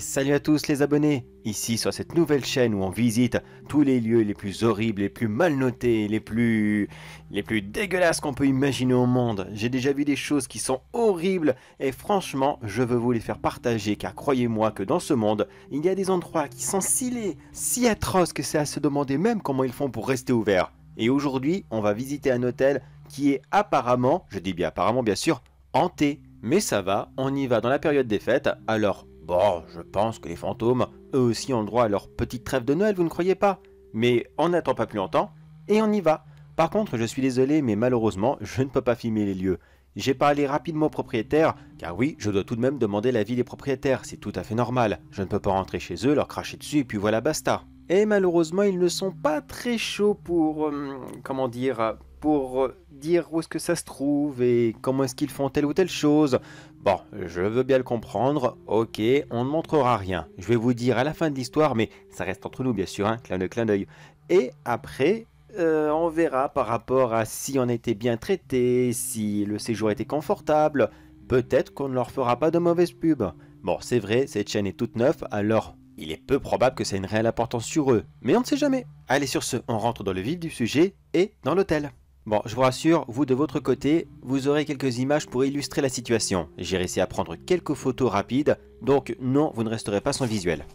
salut à tous les abonnés Ici sur cette nouvelle chaîne où on visite tous les lieux les plus horribles, les plus mal notés, les plus... les plus dégueulasses qu'on peut imaginer au monde. J'ai déjà vu des choses qui sont horribles et franchement je veux vous les faire partager car croyez-moi que dans ce monde il y a des endroits qui sont si laids, si atroces que c'est à se demander même comment ils font pour rester ouverts. Et aujourd'hui on va visiter un hôtel qui est apparemment, je dis bien apparemment bien sûr, hanté. Mais ça va, on y va dans la période des fêtes, alors Bon, je pense que les fantômes, eux aussi, ont droit à leur petite trêve de Noël, vous ne croyez pas Mais on n'attend pas plus longtemps, et on y va. Par contre, je suis désolé, mais malheureusement, je ne peux pas filmer les lieux. J'ai parlé rapidement aux propriétaire, car oui, je dois tout de même demander l'avis des propriétaires, c'est tout à fait normal. Je ne peux pas rentrer chez eux, leur cracher dessus, et puis voilà, basta. Et malheureusement, ils ne sont pas très chauds pour... Euh, comment dire pour euh, dire où est-ce que ça se trouve et comment est-ce qu'ils font telle ou telle chose. Bon, je veux bien le comprendre, ok, on ne montrera rien. Je vais vous dire à la fin de l'histoire, mais ça reste entre nous bien sûr, hein, clin d'œil, clin d'œil. Et après, euh, on verra par rapport à si on était bien traité, si le séjour était confortable. Peut-être qu'on ne leur fera pas de mauvaise pub. Bon, c'est vrai, cette chaîne est toute neuve, alors il est peu probable que ça ait une réelle importance sur eux, mais on ne sait jamais. Allez sur ce, on rentre dans le vif du sujet et dans l'hôtel. Bon, je vous rassure, vous de votre côté, vous aurez quelques images pour illustrer la situation. J'ai réussi à prendre quelques photos rapides, donc non, vous ne resterez pas sans visuel.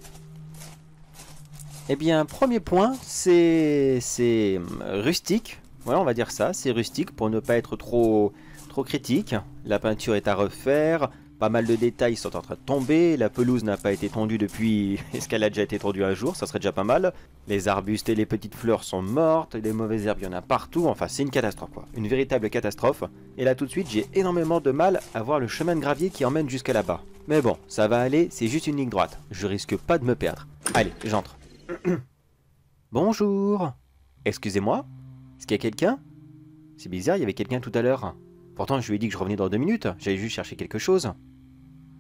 Eh bien, premier point, c'est c'est euh, rustique. Voilà, on va dire ça, c'est rustique pour ne pas être trop trop critique. La peinture est à refaire, pas mal de détails sont en train de tomber, la pelouse n'a pas été tondue depuis... Est-ce qu'elle a déjà été tondue un jour Ça serait déjà pas mal. Les arbustes et les petites fleurs sont mortes, les mauvaises herbes, il y en a partout, enfin c'est une catastrophe quoi. Une véritable catastrophe. Et là tout de suite, j'ai énormément de mal à voir le chemin de gravier qui emmène jusqu'à là-bas. Mais bon, ça va aller, c'est juste une ligne droite. Je risque pas de me perdre. Allez, j'entre. Bonjour Excusez-moi Est-ce qu'il y a quelqu'un C'est bizarre, il y avait quelqu'un tout à l'heure. Pourtant, je lui ai dit que je revenais dans deux minutes, j'allais juste chercher quelque chose.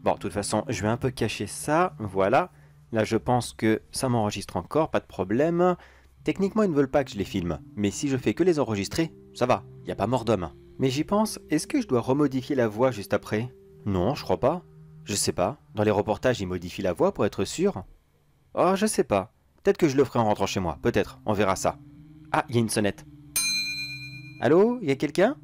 Bon, de toute façon, je vais un peu cacher ça, voilà. Là, je pense que ça m'enregistre encore, pas de problème. Techniquement, ils ne veulent pas que je les filme, mais si je fais que les enregistrer, ça va, il n'y a pas mort d'homme. Mais j'y pense, est-ce que je dois remodifier la voix juste après Non, je crois pas. Je sais pas. Dans les reportages, ils modifient la voix pour être sûr. Oh, je sais pas. Peut-être que je le ferai en rentrant chez moi, peut-être, on verra ça. Ah, il y a une sonnette. Allô, il y a quelqu'un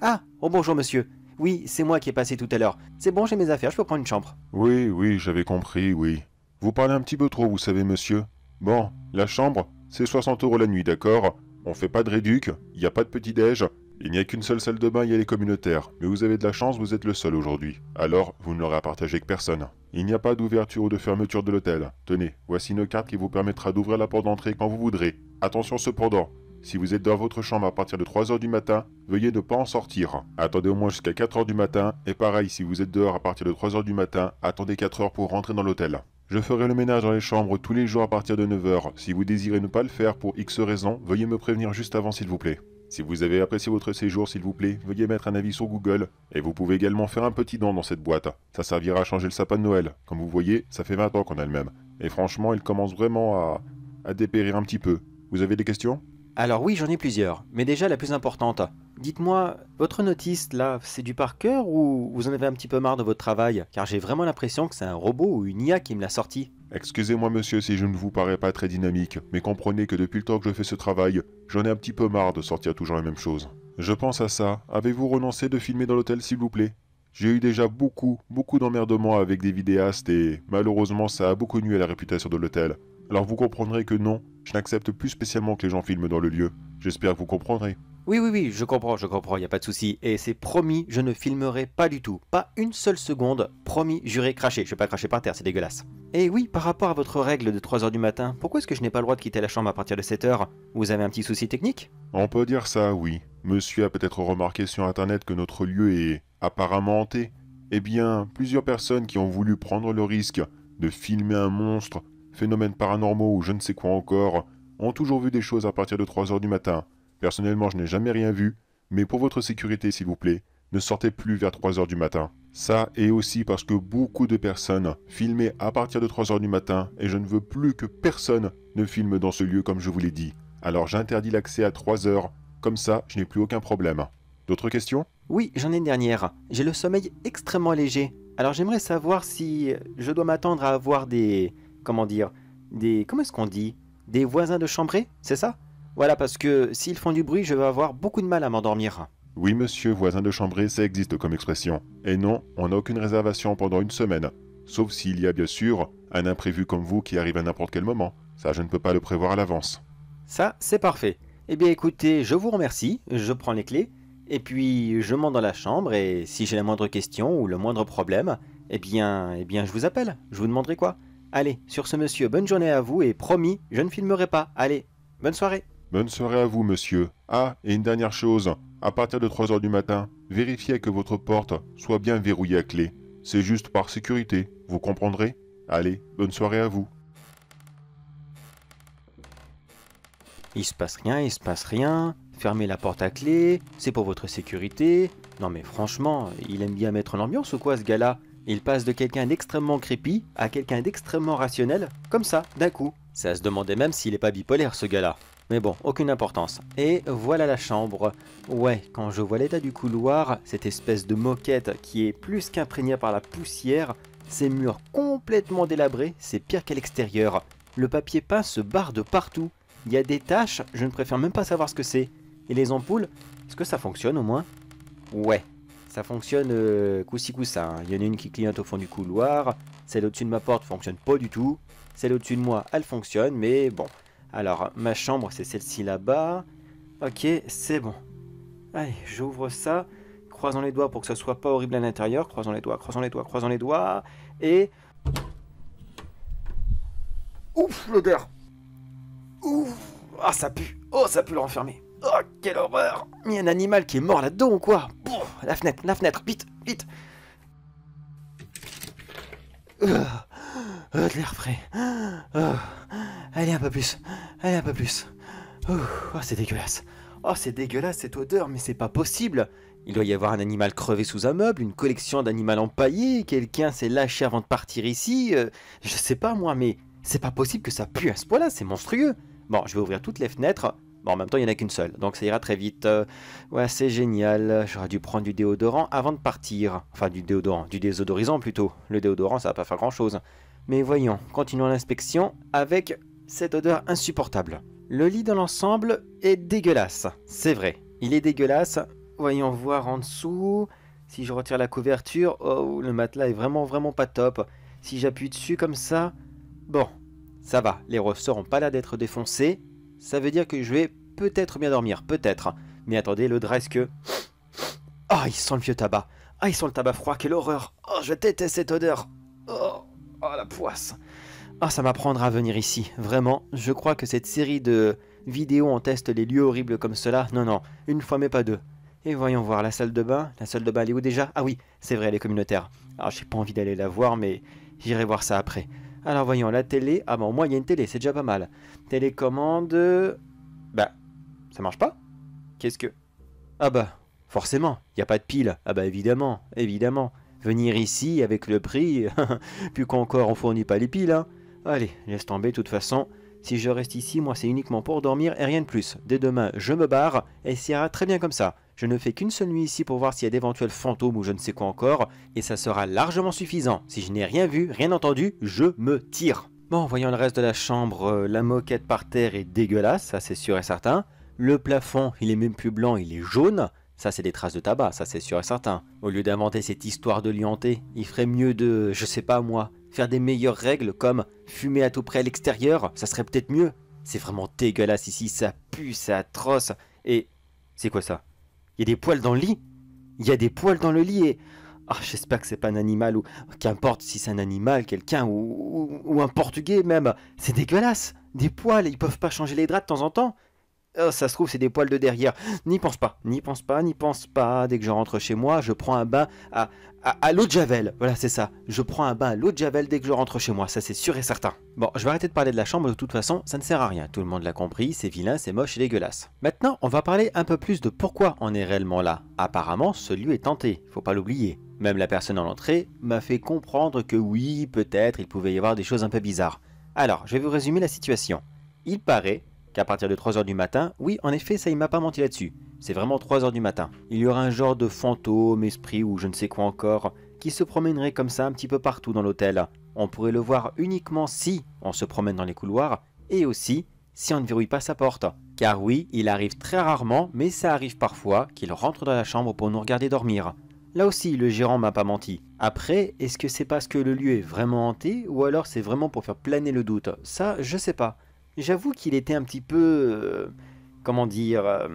Ah, oh bonjour monsieur, oui, c'est moi qui ai passé tout à l'heure. C'est bon, j'ai mes affaires, je peux prendre une chambre. Oui, oui, j'avais compris, oui. Vous parlez un petit peu trop, vous savez, monsieur. Bon, la chambre, c'est 60 euros la nuit, d'accord On fait pas de réduc, il n'y a pas de petit-déj, il n'y a qu'une seule salle de bain, il y a les communautaires. Mais vous avez de la chance, vous êtes le seul aujourd'hui. Alors, vous ne l'aurez à partager que personne. Il n'y a pas d'ouverture ou de fermeture de l'hôtel. Tenez, voici une carte qui vous permettra d'ouvrir la porte d'entrée quand vous voudrez. Attention cependant, si vous êtes dans votre chambre à partir de 3h du matin, veuillez ne pas en sortir. Attendez au moins jusqu'à 4h du matin, et pareil, si vous êtes dehors à partir de 3h du matin, attendez 4h pour rentrer dans l'hôtel. Je ferai le ménage dans les chambres tous les jours à partir de 9h. Si vous désirez ne pas le faire pour X raisons, veuillez me prévenir juste avant s'il vous plaît. Si vous avez apprécié votre séjour, s'il vous plaît, veuillez mettre un avis sur Google. Et vous pouvez également faire un petit don dans cette boîte. Ça servira à changer le sapin de Noël. Comme vous voyez, ça fait 20 ans qu'on a le même. Et franchement, il commence vraiment à... à dépérir un petit peu. Vous avez des questions alors oui, j'en ai plusieurs, mais déjà la plus importante. Dites-moi, votre notice là, c'est du par cœur ou vous en avez un petit peu marre de votre travail Car j'ai vraiment l'impression que c'est un robot ou une IA qui me l'a sorti. Excusez-moi monsieur si je ne vous parais pas très dynamique, mais comprenez que depuis le temps que je fais ce travail, j'en ai un petit peu marre de sortir toujours la même chose. Je pense à ça. Avez-vous renoncé de filmer dans l'hôtel s'il vous plaît j'ai eu déjà beaucoup, beaucoup d'emmerdements avec des vidéastes et malheureusement ça a beaucoup nu à la réputation de l'hôtel. Alors vous comprendrez que non, je n'accepte plus spécialement que les gens filment dans le lieu. J'espère que vous comprendrez. Oui, oui, oui, je comprends, je comprends, il n'y a pas de souci. Et c'est promis, je ne filmerai pas du tout. Pas une seule seconde. Promis, juré, craché. Je vais pas cracher par terre, c'est dégueulasse. Et oui, par rapport à votre règle de 3h du matin, pourquoi est-ce que je n'ai pas le droit de quitter la chambre à partir de 7h Vous avez un petit souci technique On peut dire ça, oui. Monsieur a peut-être remarqué sur Internet que notre lieu est apparemment hanté. Eh bien, plusieurs personnes qui ont voulu prendre le risque de filmer un monstre phénomènes paranormaux ou je ne sais quoi encore, ont toujours vu des choses à partir de 3h du matin. Personnellement, je n'ai jamais rien vu, mais pour votre sécurité, s'il vous plaît, ne sortez plus vers 3h du matin. Ça, est aussi parce que beaucoup de personnes filmaient à partir de 3h du matin, et je ne veux plus que personne ne filme dans ce lieu comme je vous l'ai dit. Alors j'interdis l'accès à 3h, comme ça, je n'ai plus aucun problème. D'autres questions Oui, j'en ai une dernière. J'ai le sommeil extrêmement léger. Alors j'aimerais savoir si je dois m'attendre à avoir des comment dire, des, comment est-ce qu'on dit, des voisins de chambrée, c'est ça Voilà, parce que s'ils font du bruit, je vais avoir beaucoup de mal à m'endormir. Oui, monsieur, voisin de chambrée, ça existe comme expression. Et non, on n'a aucune réservation pendant une semaine. Sauf s'il y a bien sûr un imprévu comme vous qui arrive à n'importe quel moment. Ça, je ne peux pas le prévoir à l'avance. Ça, c'est parfait. Eh bien écoutez, je vous remercie, je prends les clés, et puis je monte dans la chambre, et si j'ai la moindre question ou le moindre problème, eh bien, eh bien je vous appelle, je vous demanderai quoi. Allez, sur ce monsieur, bonne journée à vous et promis, je ne filmerai pas. Allez, bonne soirée. Bonne soirée à vous, monsieur. Ah, et une dernière chose. À partir de 3h du matin, vérifiez que votre porte soit bien verrouillée à clé. C'est juste par sécurité, vous comprendrez Allez, bonne soirée à vous. Il se passe rien, il se passe rien. Fermez la porte à clé, c'est pour votre sécurité. Non mais franchement, il aime bien mettre l'ambiance ou quoi ce gars-là il passe de quelqu'un d'extrêmement creepy, à quelqu'un d'extrêmement rationnel, comme ça, d'un coup. Ça se demandait même s'il est pas bipolaire ce gars-là. Mais bon, aucune importance. Et voilà la chambre. Ouais, quand je vois l'état du couloir, cette espèce de moquette qui est plus qu'imprégnée par la poussière, ces murs complètement délabrés, c'est pire qu'à l'extérieur. Le papier peint se barre de partout. Il y a des taches, je ne préfère même pas savoir ce que c'est. Et les ampoules, est-ce que ça fonctionne au moins Ouais, ça fonctionne euh, coussi coussin. Hein. Il y en a une qui cliente au fond du couloir. Celle au-dessus de ma porte fonctionne pas du tout. Celle au-dessus de moi, elle fonctionne, mais bon. Alors, ma chambre, c'est celle-ci là-bas. Ok, c'est bon. Allez, j'ouvre ça. Croisons les doigts pour que ce soit pas horrible à l'intérieur. Croisons les doigts, croisons les doigts, croisons les doigts. Et... Ouf, l'odeur Ouf Ah, ça pue Oh, ça pue le renfermer Oh, quelle horreur Il y a un animal qui est mort là-dedans ou quoi La fenêtre, la fenêtre, vite, vite euh, euh, de l'air frais. Euh, allez, un peu plus. Allez, un peu plus. Oh, c'est dégueulasse. Oh, c'est dégueulasse cette odeur, mais c'est pas possible Il doit y avoir un animal crevé sous un meuble, une collection d'animaux empaillés, quelqu'un s'est lâché avant de partir ici... je sais pas moi, mais c'est pas possible que ça pue à ce point-là, c'est monstrueux Bon, je vais ouvrir toutes les fenêtres, Bon, en même temps, il n'y en a qu'une seule, donc ça ira très vite. Euh, ouais, c'est génial. J'aurais dû prendre du déodorant avant de partir. Enfin, du déodorant, du désodorisant plutôt. Le déodorant, ça va pas faire grand-chose. Mais voyons, continuons l'inspection avec cette odeur insupportable. Le lit dans l'ensemble est dégueulasse. C'est vrai, il est dégueulasse. Voyons voir en dessous. Si je retire la couverture, oh, le matelas est vraiment, vraiment pas top. Si j'appuie dessus comme ça, bon, ça va. Les ressorts n'ont pas l'air d'être défoncés, ça veut dire que je vais peut-être bien dormir, peut-être. Mais attendez, le dress que... Ah, oh, il sent le vieux tabac. Ah, il sent le tabac froid, quelle horreur. Oh, je déteste cette odeur. Oh, oh, la poisse. Ah, ça m'apprendra à venir ici. Vraiment, je crois que cette série de vidéos en teste les lieux horribles comme cela. Non, non, une fois mais pas deux. Et voyons voir la salle de bain. La salle de bain, elle est où déjà Ah oui, c'est vrai, elle est communautaire. Alors, ah, j'ai pas envie d'aller la voir, mais j'irai voir ça après. Alors voyons, la télé. Ah bah au moins il y a une télé, c'est déjà pas mal. Télécommande. Bah, ça marche pas Qu'est-ce que. Ah bah, forcément, il n'y a pas de pile. Ah bah évidemment, évidemment. Venir ici avec le prix, plus qu'encore on fournit pas les piles, hein. Allez, laisse tomber, de toute façon. Si je reste ici, moi c'est uniquement pour dormir et rien de plus. Dès demain, je me barre et ça ira très bien comme ça. Je ne fais qu'une seule nuit ici pour voir s'il y a d'éventuels fantômes ou je ne sais quoi encore, et ça sera largement suffisant. Si je n'ai rien vu, rien entendu, je me tire. Bon, voyant le reste de la chambre, euh, la moquette par terre est dégueulasse, ça c'est sûr et certain. Le plafond, il est même plus blanc, il est jaune. Ça, c'est des traces de tabac, ça c'est sûr et certain. Au lieu d'inventer cette histoire de lianté, il ferait mieux de, je sais pas moi, faire des meilleures règles comme fumer à tout près à l'extérieur, ça serait peut-être mieux. C'est vraiment dégueulasse ici, ça pue, c'est atroce. Et c'est quoi ça il y a des poils dans le lit. Il y a des poils dans le lit et... Ah, j'espère que c'est pas un animal ou... Qu'importe si c'est un animal, quelqu'un ou... ou, un portugais même. C'est dégueulasse. Des poils, ils peuvent pas changer les draps de temps en temps. Oh, ça se trouve, c'est des poils de derrière. N'y pense pas, n'y pense pas, n'y pense pas. Dès que je rentre chez moi, je prends un bain à, à, l'eau de Javel. Voilà, c'est ça. Je prends un bain à l'eau de Javel dès que je rentre chez moi, ça c'est sûr et certain. Bon, je vais arrêter de parler de la chambre, de toute façon, ça ne sert à rien. Tout le monde l'a compris, c'est vilain, c'est moche, et dégueulasse. Maintenant, on va parler un peu plus de pourquoi on est réellement là. Apparemment, ce lieu est tenté, faut pas l'oublier. Même la personne en l'entrée m'a fait comprendre que oui, peut-être, il pouvait y avoir des choses un peu bizarres. Alors, je vais vous résumer la situation. Il paraît qu'à partir de 3h du matin, oui, en effet, ça il m'a pas menti là-dessus. C'est vraiment 3h du matin. Il y aura un genre de fantôme, esprit ou je ne sais quoi encore, qui se promènerait comme ça un petit peu partout dans l'hôtel. On pourrait le voir uniquement si on se promène dans les couloirs et aussi si on ne verrouille pas sa porte. Car oui, il arrive très rarement, mais ça arrive parfois qu'il rentre dans la chambre pour nous regarder dormir. Là aussi, le gérant m'a pas menti. Après, est-ce que c'est parce que le lieu est vraiment hanté ou alors c'est vraiment pour faire planer le doute Ça, je sais pas. J'avoue qu'il était un petit peu... Euh, comment dire euh,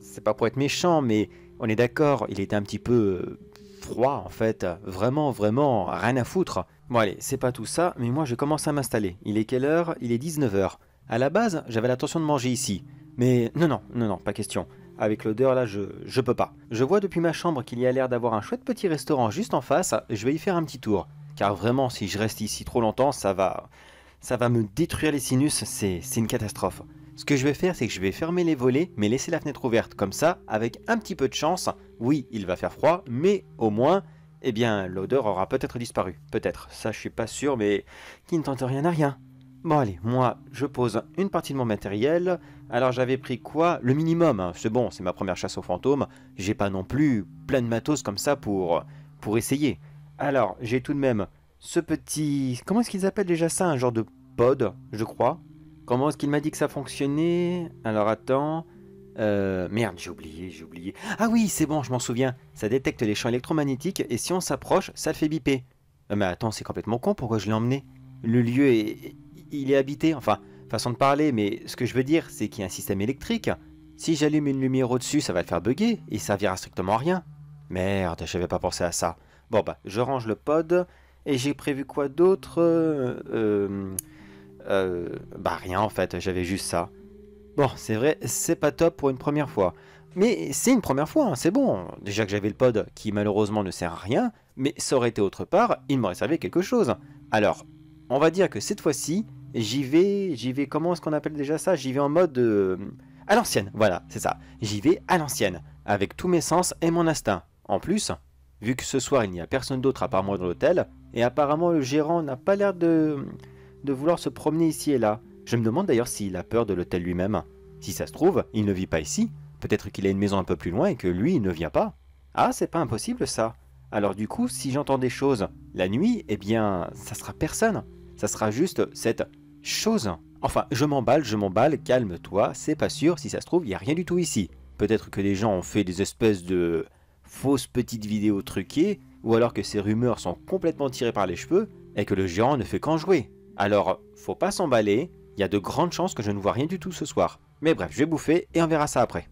C'est pas pour être méchant, mais on est d'accord, il était un petit peu euh, froid en fait. Vraiment, vraiment, rien à foutre. Bon allez, c'est pas tout ça, mais moi je commence à m'installer. Il est quelle heure Il est 19h. À la base, j'avais l'intention de manger ici. Mais non, non, non, non, pas question. Avec l'odeur là, je, je peux pas. Je vois depuis ma chambre qu'il y a l'air d'avoir un chouette petit restaurant juste en face, je vais y faire un petit tour. Car vraiment, si je reste ici trop longtemps, ça va ça va me détruire les sinus, c'est une catastrophe. Ce que je vais faire, c'est que je vais fermer les volets, mais laisser la fenêtre ouverte. Comme ça, avec un petit peu de chance, oui, il va faire froid, mais au moins, eh bien, l'odeur aura peut-être disparu. Peut-être, ça je suis pas sûr, mais qui ne tente rien à rien. Bon allez, moi, je pose une partie de mon matériel. Alors j'avais pris quoi Le minimum, hein. c'est bon, c'est ma première chasse aux fantômes. J'ai pas non plus plein de matos comme ça pour, pour essayer. Alors, j'ai tout de même ce petit... Comment est-ce qu'ils appellent déjà ça Un genre de pod, je crois. Comment est-ce qu'il m'a dit que ça fonctionnait Alors attends... Euh, merde, j'ai oublié, j'ai oublié. Ah oui, c'est bon, je m'en souviens. Ça détecte les champs électromagnétiques et si on s'approche, ça le fait biper. Euh, mais attends, c'est complètement con, pourquoi je l'ai emmené Le lieu est... Il est habité, enfin, façon de parler, mais ce que je veux dire, c'est qu'il y a un système électrique. Si j'allume une lumière au-dessus, ça va le faire bugger et ça servira strictement à rien. Merde, j'avais pas pensé à ça. Bon bah, je range le pod et j'ai prévu quoi d'autre euh, euh, euh, Bah rien en fait, j'avais juste ça. Bon, c'est vrai, c'est pas top pour une première fois. Mais c'est une première fois, hein, c'est bon. Déjà que j'avais le pod qui malheureusement ne sert à rien, mais ça aurait été autre part, il m'aurait servi quelque chose. Alors, on va dire que cette fois-ci, j'y vais, j'y vais, comment est-ce qu'on appelle déjà ça J'y vais en mode... Euh, à l'ancienne, voilà, c'est ça. J'y vais à l'ancienne, avec tous mes sens et mon instinct. En plus, vu que ce soir il n'y a personne d'autre à part moi dans l'hôtel, et apparemment le gérant n'a pas l'air de... de vouloir se promener ici et là. Je me demande d'ailleurs s'il a peur de l'hôtel lui-même. Si ça se trouve, il ne vit pas ici, peut-être qu'il a une maison un peu plus loin et que lui il ne vient pas. Ah, c'est pas impossible ça. Alors du coup, si j'entends des choses la nuit, eh bien, ça sera personne. Ça sera juste cette chose. Enfin, je m'emballe, je m'emballe, calme-toi, c'est pas sûr, si ça se trouve, il n'y a rien du tout ici. Peut-être que les gens ont fait des espèces de fausse petite vidéo truquée, ou alors que ces rumeurs sont complètement tirées par les cheveux et que le géant ne fait qu'en jouer. Alors, faut pas s'emballer, il y a de grandes chances que je ne vois rien du tout ce soir. Mais bref, je vais bouffer et on verra ça après.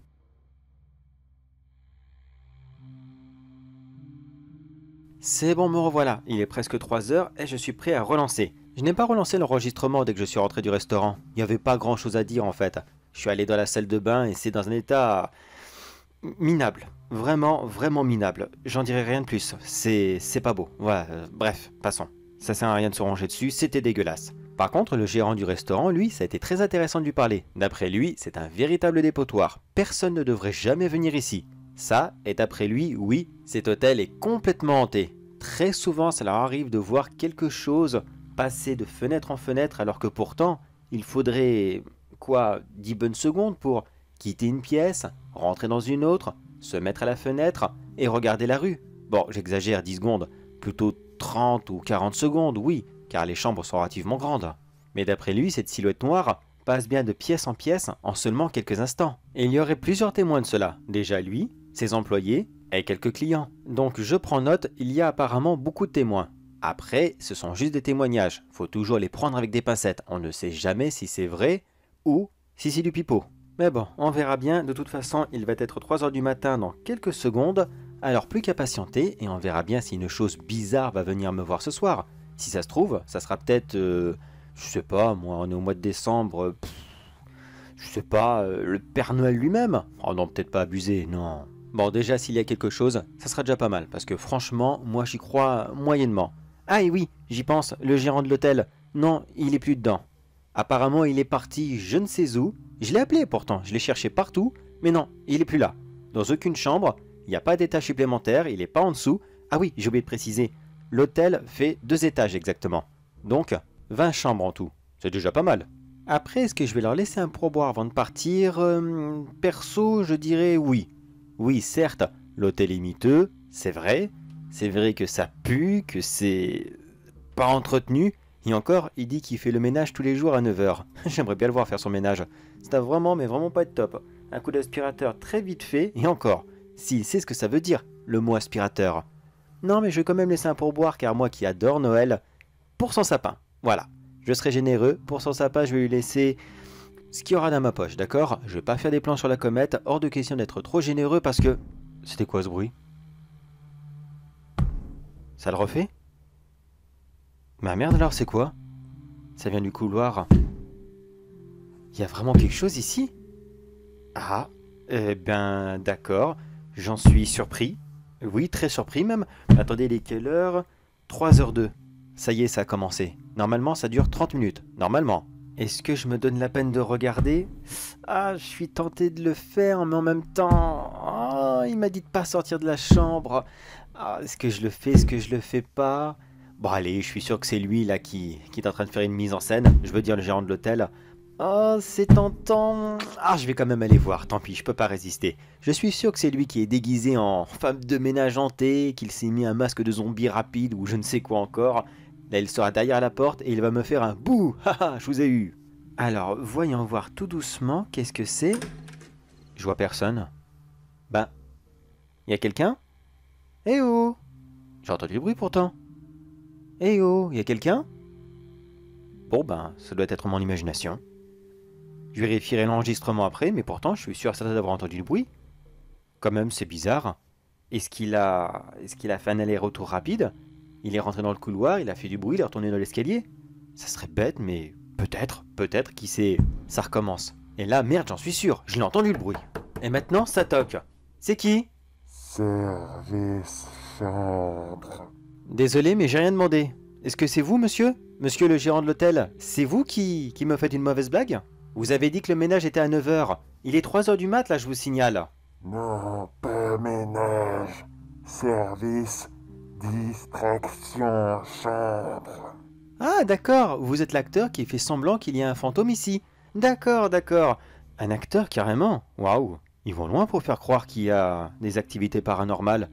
C'est bon, me revoilà. Il est presque 3h et je suis prêt à relancer. Je n'ai pas relancé l'enregistrement dès que je suis rentré du restaurant. Il n'y avait pas grand chose à dire en fait. Je suis allé dans la salle de bain et c'est dans un état... minable vraiment, vraiment minable. J'en dirai rien de plus. C'est, c'est pas beau. Voilà, euh, bref, passons. Ça sert à rien de se ranger dessus, c'était dégueulasse. Par contre, le gérant du restaurant, lui, ça a été très intéressant de lui parler. D'après lui, c'est un véritable dépotoir. Personne ne devrait jamais venir ici. Ça, et d'après lui, oui, cet hôtel est complètement hanté. Très souvent, ça leur arrive de voir quelque chose passer de fenêtre en fenêtre alors que pourtant, il faudrait quoi 10 bonnes secondes pour quitter une pièce, rentrer dans une autre, se mettre à la fenêtre et regarder la rue. Bon, j'exagère 10 secondes, plutôt 30 ou 40 secondes, oui, car les chambres sont relativement grandes. Mais d'après lui, cette silhouette noire passe bien de pièce en pièce en seulement quelques instants. Et il y aurait plusieurs témoins de cela, déjà lui, ses employés et quelques clients. Donc je prends note, il y a apparemment beaucoup de témoins. Après, ce sont juste des témoignages, faut toujours les prendre avec des pincettes, on ne sait jamais si c'est vrai ou si c'est du pipeau. Mais bon, on verra bien, de toute façon il va être 3h du matin dans quelques secondes, alors plus qu'à patienter et on verra bien si une chose bizarre va venir me voir ce soir. Si ça se trouve, ça sera peut-être... Euh, je sais pas, moi on est au mois de décembre... Euh, je sais pas, euh, le Père Noël lui-même Oh non, peut-être pas abusé, non. Bon déjà s'il y a quelque chose, ça sera déjà pas mal, parce que franchement, moi j'y crois moyennement. Ah et oui, j'y pense, le gérant de l'hôtel. Non, il est plus dedans. Apparemment il est parti je ne sais où, je l'ai appelé pourtant, je l'ai cherché partout, mais non, il est plus là. Dans aucune chambre, il n'y a pas d'étage supplémentaire, il n'est pas en dessous. Ah oui, j'ai oublié de préciser, l'hôtel fait deux étages exactement. Donc, 20 chambres en tout. C'est déjà pas mal. Après, est-ce que je vais leur laisser un pourboire avant de partir euh, Perso, je dirais oui. Oui, certes, l'hôtel est miteux, c'est vrai. C'est vrai que ça pue, que c'est pas entretenu, et encore, il dit qu'il fait le ménage tous les jours à 9h. J'aimerais bien le voir faire son ménage. Ça vraiment, mais vraiment pas être top. Un coup d'aspirateur très vite fait, et encore. S'il sait ce que ça veut dire, le mot aspirateur. Non, mais je vais quand même laisser un pourboire, car moi qui adore Noël, pour son sapin. Voilà. Je serai généreux. Pour son sapin, je vais lui laisser ce qu'il y aura dans ma poche, d'accord Je vais pas faire des plans sur la comète, hors de question d'être trop généreux parce que. C'était quoi ce bruit Ça le refait Ma merde alors, c'est quoi Ça vient du couloir. Il y a vraiment quelque chose ici Ah, eh ben d'accord, j'en suis surpris. Oui, très surpris même. Attendez, il est quelle heure 3h02. Ça y est, ça a commencé. Normalement, ça dure 30 minutes. Normalement. Est-ce que je me donne la peine de regarder Ah, je suis tenté de le faire, mais en même temps... Oh, il m'a dit de pas sortir de la chambre. Ah, est-ce que je le fais, est-ce que je le fais pas Bon allez, je suis sûr que c'est lui là qui, est en train de faire une mise en scène. Je veux dire le gérant de l'hôtel. Oh, c'est tentant. Ah, je vais quand même aller voir, tant pis, je peux pas résister. Je suis sûr que c'est lui qui est déguisé en femme de ménage hantée, qu'il s'est mis un masque de zombie rapide ou je ne sais quoi encore. Là, il sera derrière la porte et il va me faire un bouh Haha, je vous ai eu Alors, voyons voir tout doucement, qu'est-ce que c'est Je vois personne. Ben, y a quelqu'un Eh oh J'ai entendu du bruit pourtant. Eh oh, y a quelqu'un Bon ben, ça doit être mon imagination. Je vérifierai l'enregistrement après, mais pourtant je suis sûr certain d'avoir entendu le bruit. Quand même, c'est bizarre. Est-ce qu'il a... Est ce qu'il a fait un aller-retour rapide Il est rentré dans le couloir, il a fait du bruit, il est retourné dans l'escalier Ça serait bête, mais peut-être, peut-être, qui sait, ça recommence. Et là, merde, j'en suis sûr, je l'ai entendu le bruit. Et maintenant, ça toque. C'est qui Service Désolé, mais j'ai rien demandé. Est-ce que c'est vous, monsieur Monsieur le gérant de l'hôtel, c'est vous qui... qui me faites une mauvaise blague Vous avez dit que le ménage était à 9h. Il est 3h du mat, là, je vous signale. Non, pas ménage. Service, distraction, chambre. Ah, d'accord, vous êtes l'acteur qui fait semblant qu'il y a un fantôme ici. D'accord, d'accord. Un acteur, carrément. Waouh, ils vont loin pour faire croire qu'il y a des activités paranormales.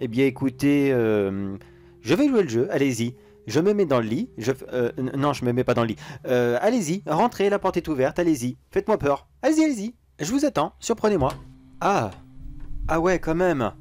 Eh bien, écoutez, euh, je vais jouer le jeu, allez-y. Je me mets dans le lit, je, euh, non, je me mets pas dans le lit. Euh, allez-y, rentrez, la porte est ouverte, allez-y. Faites-moi peur. Allez-y, allez-y. Je vous attends, surprenez-moi. Ah Ah ouais, quand même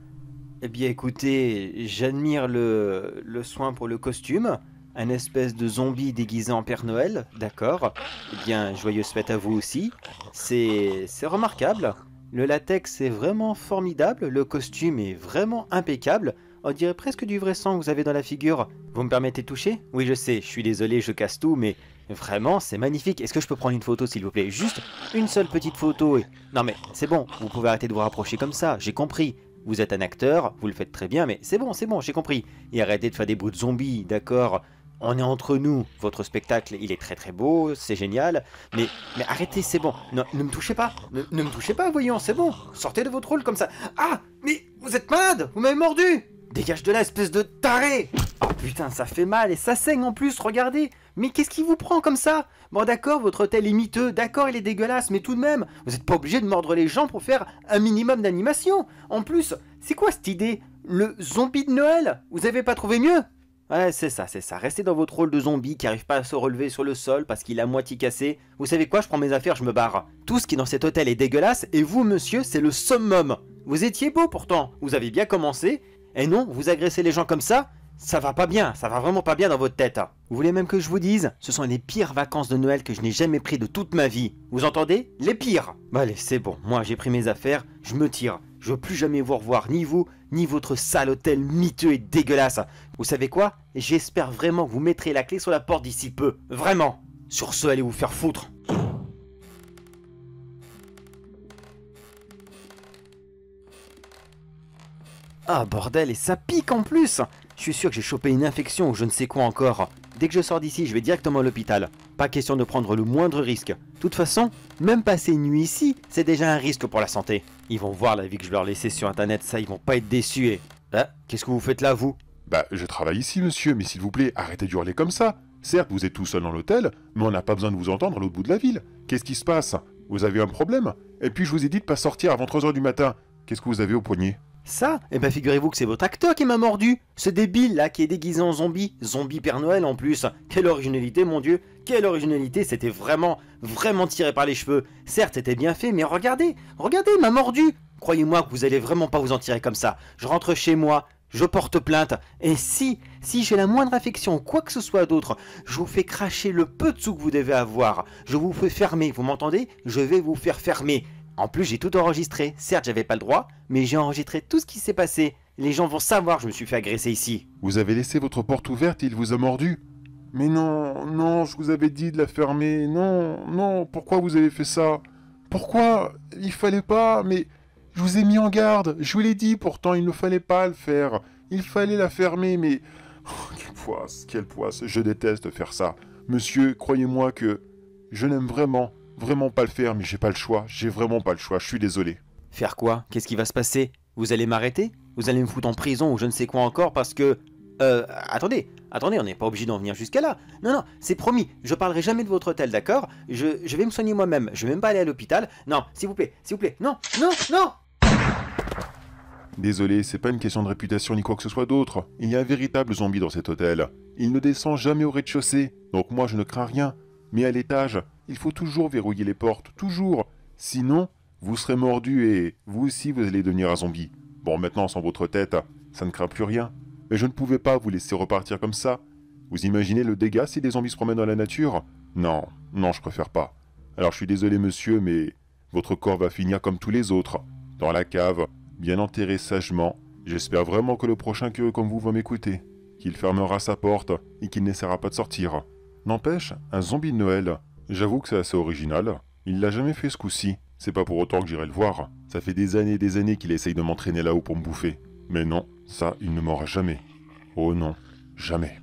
Eh bien, écoutez, j'admire le, le soin pour le costume. Un espèce de zombie déguisé en Père Noël, d'accord. Eh bien, joyeuse fête à vous aussi. C'est remarquable. Le latex est vraiment formidable, le costume est vraiment impeccable. On dirait presque du vrai sang que vous avez dans la figure. Vous me permettez de toucher Oui, je sais, je suis désolé, je casse tout, mais vraiment, c'est magnifique. Est-ce que je peux prendre une photo, s'il vous plaît Juste une seule petite photo et... Non mais, c'est bon, vous pouvez arrêter de vous rapprocher comme ça, j'ai compris. Vous êtes un acteur, vous le faites très bien, mais c'est bon, c'est bon, j'ai compris. Et arrêtez de faire des bruits de zombies, d'accord on est entre nous. Votre spectacle, il est très très beau, c'est génial. Mais, mais arrêtez, c'est bon. Ne, me touchez pas. ne me touchez pas, voyons, c'est bon. Sortez de votre rôle comme ça. Ah, mais vous êtes malade Vous m'avez mordu Dégage de là, espèce de taré Oh putain, ça fait mal et ça saigne en plus, regardez Mais qu'est-ce qui vous prend comme ça Bon d'accord, votre hôtel est miteux, d'accord, il est dégueulasse, mais tout de même, vous n'êtes pas obligé de mordre les gens pour faire un minimum d'animation En plus, c'est quoi cette idée Le zombie de Noël Vous avez pas trouvé mieux Ouais, c'est ça, c'est ça. Restez dans votre rôle de zombie qui arrive pas à se relever sur le sol parce qu'il a moitié cassé. Vous savez quoi, je prends mes affaires, je me barre. Tout ce qui est dans cet hôtel est dégueulasse et vous, monsieur, c'est le summum. Vous étiez beau pourtant, vous avez bien commencé et eh non, vous agressez les gens comme ça, ça va pas bien, ça va vraiment pas bien dans votre tête. Hein. Vous voulez même que je vous dise Ce sont les pires vacances de Noël que je n'ai jamais pris de toute ma vie. Vous entendez Les pires Bah allez, c'est bon, moi j'ai pris mes affaires, je me tire. Je veux plus jamais vous revoir, ni vous, ni votre sale hôtel miteux et dégueulasse. Vous savez quoi J'espère vraiment que vous mettrez la clé sur la porte d'ici peu. Vraiment Sur ce, allez vous faire foutre Ah bordel, et ça pique en plus Je suis sûr que j'ai chopé une infection ou je ne sais quoi encore. Dès que je sors d'ici, je vais directement à l'hôpital. Pas question de prendre le moindre risque. De toute façon, même passer une nuit ici, c'est déjà un risque pour la santé. Ils vont voir la vie que je leur laissais sur internet, ça ils vont pas être déçus et... Hein, qu'est-ce que vous faites là, vous Bah, je travaille ici, monsieur, mais s'il vous plaît, arrêtez hurler comme ça. Certes, vous êtes tout seul dans l'hôtel, mais on n'a pas besoin de vous entendre à l'autre bout de la ville. Qu'est-ce qui se passe Vous avez un problème Et puis je vous ai dit de pas sortir avant 3h du matin. Qu'est-ce que vous avez au poignet ça Eh bien figurez-vous que c'est votre acteur qui m'a mordu Ce débile là qui est déguisé en zombie Zombie Père Noël en plus Quelle originalité mon dieu Quelle originalité C'était vraiment, vraiment tiré par les cheveux Certes c'était bien fait mais regardez Regardez il m'a mordu Croyez-moi que vous allez vraiment pas vous en tirer comme ça Je rentre chez moi, je porte plainte, et si, si j'ai la moindre affection ou quoi que ce soit d'autre, je vous fais cracher le peu de sous que vous devez avoir, je vous fais fermer, vous m'entendez Je vais vous faire fermer. En plus, j'ai tout enregistré. Certes, j'avais pas le droit, mais j'ai enregistré tout ce qui s'est passé. Les gens vont savoir que je me suis fait agresser ici. Vous avez laissé votre porte ouverte et il vous a mordu. Mais non, non, je vous avais dit de la fermer. Non, non, pourquoi vous avez fait ça Pourquoi Il fallait pas, mais je vous ai mis en garde. Je vous l'ai dit pourtant, il ne fallait pas le faire. Il fallait la fermer, mais. Oh, quelle poisse, quelle poisse, je déteste faire ça. Monsieur, croyez-moi que je l'aime vraiment vraiment pas le faire, mais j'ai pas le choix. J'ai vraiment pas le choix, je suis désolé. Faire quoi Qu'est-ce qui va se passer Vous allez m'arrêter Vous allez me foutre en prison ou je ne sais quoi encore parce que... Euh, attendez, attendez, on n'est pas obligé d'en venir jusqu'à là. Non, non, c'est promis, je parlerai jamais de votre hôtel, d'accord je, vais me soigner moi-même, je vais même pas aller à l'hôpital. Non, s'il vous plaît, s'il vous plaît, non, non, non Désolé, c'est pas une question de réputation ni quoi que ce soit d'autre. Il y a un véritable zombie dans cet hôtel. Il ne descend jamais au rez-de-chaussée, donc moi je ne crains rien. Mais à l'étage, il faut toujours verrouiller les portes, toujours. Sinon, vous serez mordu et vous aussi vous allez devenir un zombie. Bon, maintenant, sans votre tête, ça ne craint plus rien. Mais je ne pouvais pas vous laisser repartir comme ça. Vous imaginez le dégât si des zombies se promènent dans la nature Non, non, je préfère pas. Alors je suis désolé monsieur, mais votre corps va finir comme tous les autres, dans la cave, bien enterré sagement. J'espère vraiment que le prochain curieux comme vous va m'écouter, qu'il fermera sa porte et qu'il n'essaiera pas de sortir. N'empêche, un zombie de Noël, J'avoue que c'est assez original. Il l'a jamais fait ce coup-ci. C'est pas pour autant que j'irai le voir. Ça fait des années et des années qu'il essaye de m'entraîner là-haut pour me bouffer. Mais non, ça, il ne m'aura jamais. Oh non, jamais.